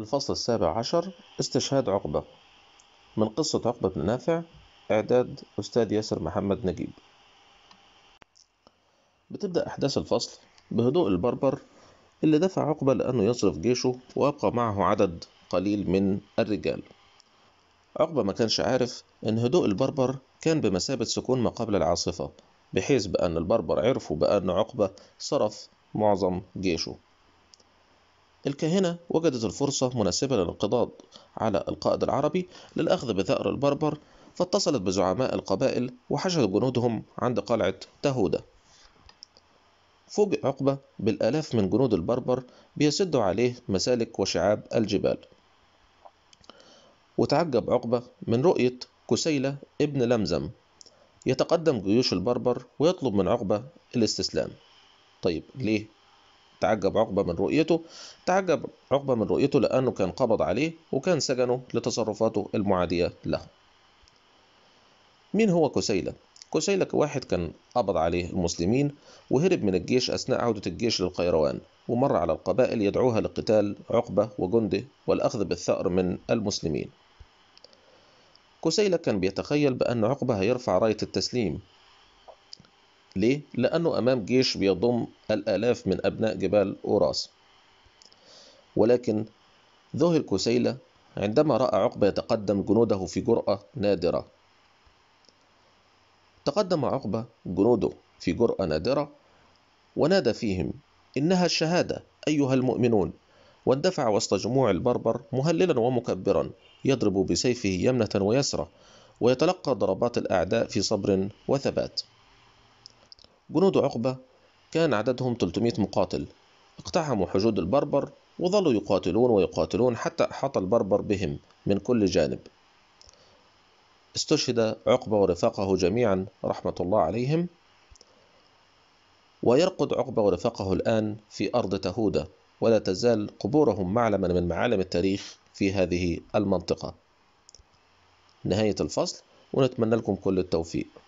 الفصل السابع عشر استشهاد عقبة من قصة عقبة بن نافع إعداد أستاذ ياسر محمد نجيب بتبدأ أحداث الفصل بهدوء البربر اللي دفع عقبة لأنه يصرف جيشه ويبقى معه عدد قليل من الرجال عقبة ما كانش عارف إن هدوء البربر كان بمثابة سكون ما قبل العاصفة بحيث بأن البربر عرفوا بأن عقبة صرف معظم جيشه الكاهنة وجدت الفرصة مناسبة للانقضاض على القائد العربي للأخذ بثأر البربر فاتصلت بزعماء القبائل وحشد جنودهم عند قلعة تهودة فوجئ عقبة بالآلاف من جنود البربر بيسدوا عليه مسالك وشعاب الجبال وتعجب عقبة من رؤية كسيلة ابن لمزم يتقدم جيوش البربر ويطلب من عقبة الاستسلام طيب ليه؟ تعجب عقبة من رؤيته تعجب عقبة من رؤيته لأنه كان قبض عليه وكان سجنه لتصرفاته المعادية له مين هو كسيلة؟ كسيلة واحد كان قبض عليه المسلمين وهرب من الجيش أثناء عودة الجيش للقيروان ومر على القبائل يدعوها لقتال عقبة وجنده والأخذ بالثأر من المسلمين كسيلة كان بيتخيل بأن عقبة هيرفع راية التسليم ليه؟ لأنه أمام جيش بيضم الآلاف من أبناء جبال أوراس ولكن ذو الكسيلة عندما رأى عقبة يتقدم جنوده في جرأة نادرة تقدم عقبة جنوده في جرأة نادرة ونادى فيهم إنها الشهادة أيها المؤمنون واندفع وسط جموع البربر مهللا ومكبرا يضرب بسيفه يمنة ويسرى ويتلقى ضربات الأعداء في صبر وثبات جنود عقبة كان عددهم 300 مقاتل اقتحموا حجود البربر وظلوا يقاتلون ويقاتلون حتى أحاط البربر بهم من كل جانب استشهد عقبة ورفاقه جميعا رحمة الله عليهم ويرقد عقبة ورفاقه الآن في أرض تهودة ولا تزال قبورهم معلما من معالم التاريخ في هذه المنطقة نهاية الفصل ونتمنى لكم كل التوفيق